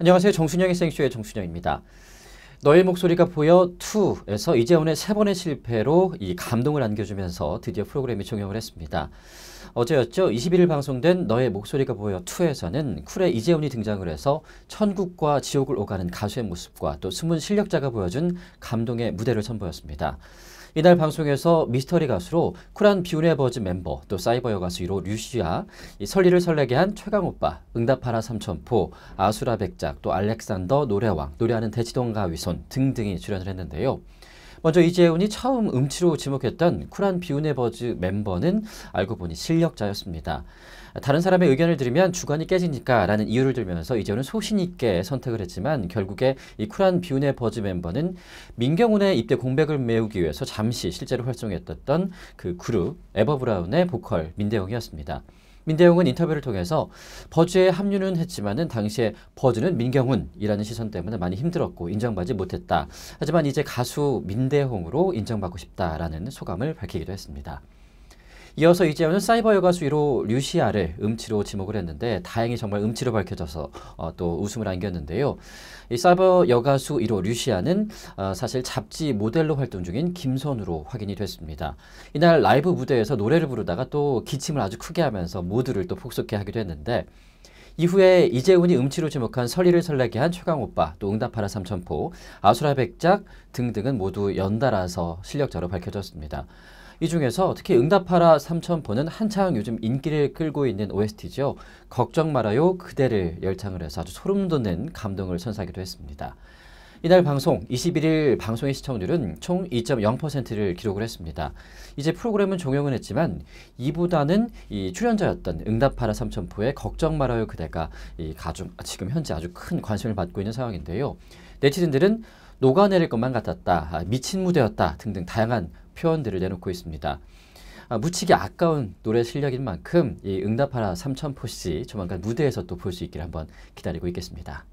안녕하세요. 정순영의 생쇼의 정순영입니다. 너의 목소리가 보여 2에서 이재훈의 세 번의 실패로 이 감동을 안겨주면서 드디어 프로그램이 종영을 했습니다. 어제였죠. 21일 방송된 너의 목소리가 보여 2에서는 쿨의 이재훈이 등장을 해서 천국과 지옥을 오가는 가수의 모습과 또 숨은 실력자가 보여준 감동의 무대를 선보였습니다. 이날 방송에서 미스터리 가수로 쿨한 비운의버즈 멤버 또 사이버 여가수 1호 류시아 설리를 설레게 한 최강오빠 응답하라 삼천포 아수라 백작 또 알렉산더 노래왕 노래하는 대치동 가위손 등등이 출연을 했는데요. 먼저 이재훈이 처음 음치로 지목했던 쿨한 비운의 버즈 멤버는 알고 보니 실력자였습니다. 다른 사람의 의견을 들으면 주관이 깨지니까 라는 이유를 들면서 이재훈은 소신있게 선택을 했지만 결국에 이 쿨한 비운의 버즈 멤버는 민경훈의 입대 공백을 메우기 위해서 잠시 실제로 활동했던 그 그룹 에버브라운의 보컬 민대영이었습니다. 민대용은 인터뷰를 통해서 버즈에 합류는 했지만은 당시에 버즈는 민경훈이라는 시선 때문에 많이 힘들었고 인정받지 못했다. 하지만 이제 가수 민대홍으로 인정받고 싶다라는 소감을 밝히기도 했습니다. 이어서 이재현은 사이버 여가수 1호 류시아를 음치로 지목을 했는데 다행히 정말 음치로 밝혀져서 어, 또 우승을 안겼는데요. 이 사이버 여가수 1호 류시아는 어, 사실 잡지 모델로 활동 중인 김선우로 확인이 됐습니다. 이날 라이브 무대에서 노래를 부르다가 또 기침을 아주 크게 하면서 모두를 또 폭소케 하기도 했는데 이후에 이재훈이 음치로 지목한 설리를 설레게 한 최강오빠, 또 응답하라 삼천포, 아수라백작 등등은 모두 연달아서 실력자로 밝혀졌습니다. 이 중에서 특히 응답하라 3000번은 한창 요즘 인기를 끌고 있는 OST죠. 걱정 말아요 그대를 열창을 해서 아주 소름 돋는 감동을 선사하기도 했습니다. 이날 방송 21일 방송의 시청률은 총 2.0%를 기록을 했습니다. 이제 프로그램은 종영은 했지만 이보다는 이 출연자였던 응답하라 삼천포의 걱정 말아요 그대가 이 가중 지금 현재 아주 큰 관심을 받고 있는 상황인데요. 네티즌들은 녹아내릴 것만 같았다, 아, 미친 무대였다 등등 다양한 표현들을 내놓고 있습니다. 아, 무치기 아까운 노래 실력인 만큼 이 응답하라 삼천포씨 조만간 무대에서 또 볼 수 있기를 한번 기다리고 있겠습니다.